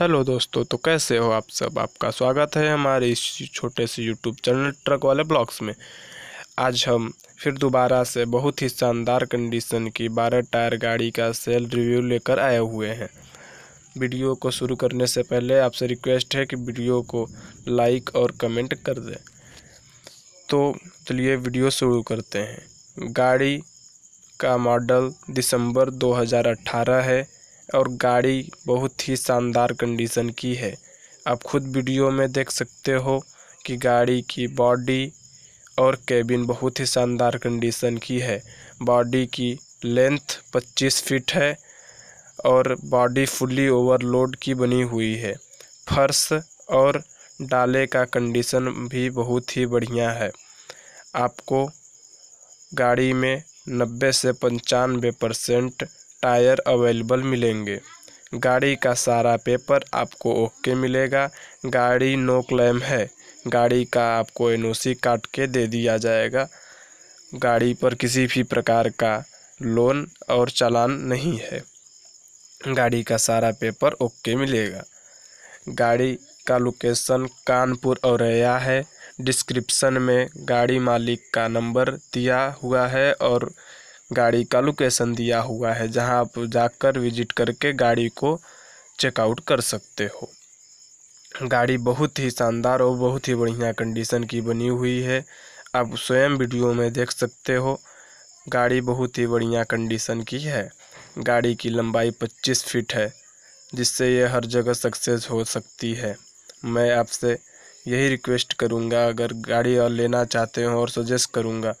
hello दोस्तों तो कैसे हो आप सब आपका स्वागत है हमारे इस छोटे से यूट्यूब चैनल ट्रक वाले ब्लॉग्स में आज हम फिर दोबारा से बहुत ही शानदार कंडीशन की बारह टायर गाड़ी का सेल रिव्यू लेकर आए हुए हैं वीडियो को शुरू करने से पहले आपसे रिक्वेस्ट है कि वीडियो को लाइक और कमेंट कर दें तो चलिए वीडियो शुरू करते हैं गाड़ी का मॉडल दिसंबर 2018 है और गाड़ी बहुत ही शानदार कंडीशन की है आप खुद वीडियो में देख सकते हो कि गाड़ी की बॉडी और केबिन बहुत ही शानदार कंडीशन की है बॉडी की लेंथ 25 फीट है और बॉडी फुली ओवरलोड की बनी हुई है फर्श और डाले का कंडीशन भी बहुत ही बढ़िया है आपको गाड़ी में नब्बे से पंचानवे परसेंट टायर अवेलेबल मिलेंगे गाड़ी का सारा पेपर आपको ओके मिलेगा गाड़ी नो क्लेम है गाड़ी का आपको एन काट के दे दिया जाएगा गाड़ी पर किसी भी प्रकार का लोन और चालान नहीं है गाड़ी का सारा पेपर ओके मिलेगा गाड़ी का लोकेशन कानपुर औरैया है डिस्क्रिप्शन में गाड़ी मालिक का नंबर दिया हुआ है और गाड़ी का लोकेशन दिया हुआ है जहां आप जाकर विजिट करके गाड़ी को चेकआउट कर सकते हो गाड़ी बहुत ही शानदार और बहुत ही बढ़िया कंडीशन की बनी हुई है आप स्वयं वीडियो में देख सकते हो गाड़ी बहुत ही बढ़िया कंडीशन की है गाड़ी की लंबाई 25 फीट है जिससे ये हर जगह सक्सेस हो सकती है मैं आपसे यही रिक्वेस्ट करूँगा अगर गाड़ी और लेना चाहते हो और सजेस्ट करूँगा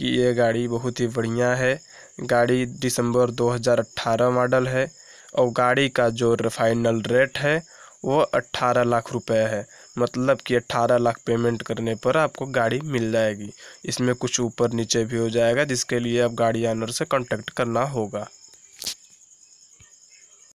कि ये गाड़ी बहुत ही बढ़िया है गाड़ी दिसंबर 2018 मॉडल है और गाड़ी का जो फाइनल रेट है वो 18 लाख रुपए है मतलब कि 18 लाख पेमेंट करने पर आपको गाड़ी मिल जाएगी इसमें कुछ ऊपर नीचे भी हो जाएगा जिसके लिए आप गाड़ी ऑनर से कॉन्टेक्ट करना होगा